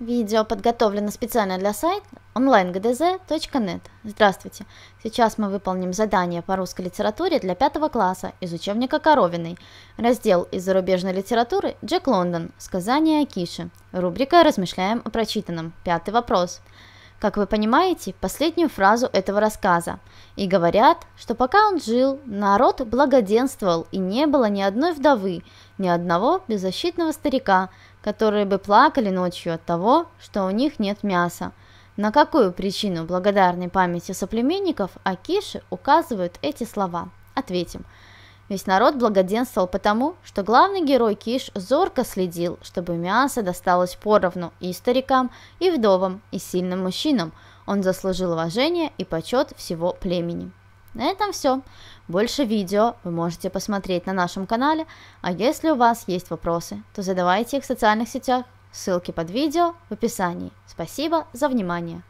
Видео подготовлено специально для сайта onlinegdz.net. Здравствуйте! Сейчас мы выполним задание по русской литературе для пятого класса из учебника Коровиной. Раздел из зарубежной литературы «Джек Лондон. Сказание о Кише». Рубрика «Размышляем о прочитанном». Пятый вопрос как вы понимаете, последнюю фразу этого рассказа. И говорят, что пока он жил, народ благоденствовал и не было ни одной вдовы, ни одного беззащитного старика, которые бы плакали ночью от того, что у них нет мяса. На какую причину благодарной памяти соплеменников Акиши указывают эти слова? Ответим – Весь народ благоденствовал потому, что главный герой Киш зорко следил, чтобы мясо досталось поровну и старикам, и вдовам, и сильным мужчинам. Он заслужил уважение и почет всего племени. На этом все. Больше видео вы можете посмотреть на нашем канале, а если у вас есть вопросы, то задавайте их в социальных сетях. Ссылки под видео в описании. Спасибо за внимание.